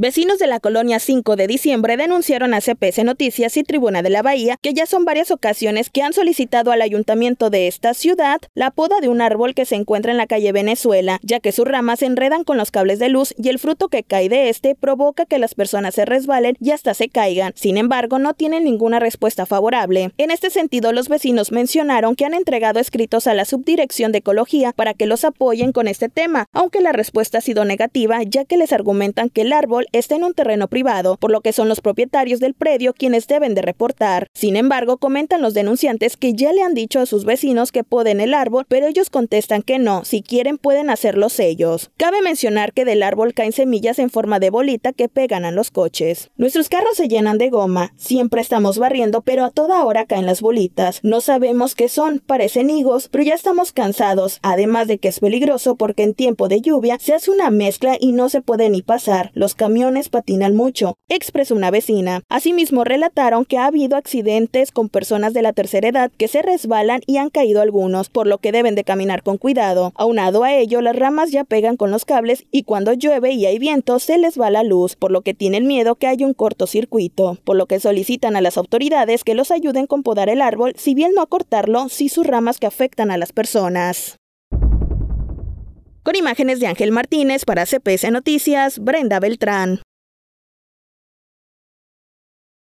Vecinos de la colonia 5 de diciembre denunciaron a CPS Noticias y Tribuna de la Bahía que ya son varias ocasiones que han solicitado al ayuntamiento de esta ciudad la poda de un árbol que se encuentra en la calle Venezuela, ya que sus ramas se enredan con los cables de luz y el fruto que cae de este provoca que las personas se resbalen y hasta se caigan. Sin embargo, no tienen ninguna respuesta favorable. En este sentido, los vecinos mencionaron que han entregado escritos a la subdirección de ecología para que los apoyen con este tema, aunque la respuesta ha sido negativa, ya que les argumentan que el árbol está en un terreno privado, por lo que son los propietarios del predio quienes deben de reportar. Sin embargo, comentan los denunciantes que ya le han dicho a sus vecinos que poden el árbol, pero ellos contestan que no, si quieren pueden hacerlo ellos. Cabe mencionar que del árbol caen semillas en forma de bolita que pegan a los coches. Nuestros carros se llenan de goma, siempre estamos barriendo, pero a toda hora caen las bolitas. No sabemos qué son, parecen higos, pero ya estamos cansados, además de que es peligroso porque en tiempo de lluvia se hace una mezcla y no se puede ni pasar. Los caminos patinan mucho, expresó una vecina. Asimismo, relataron que ha habido accidentes con personas de la tercera edad que se resbalan y han caído algunos, por lo que deben de caminar con cuidado. Aunado a ello, las ramas ya pegan con los cables y cuando llueve y hay viento se les va la luz, por lo que tienen miedo que haya un cortocircuito, por lo que solicitan a las autoridades que los ayuden con podar el árbol, si bien no a cortarlo, si sus ramas que afectan a las personas. Con imágenes de Ángel Martínez para CPS Noticias, Brenda Beltrán.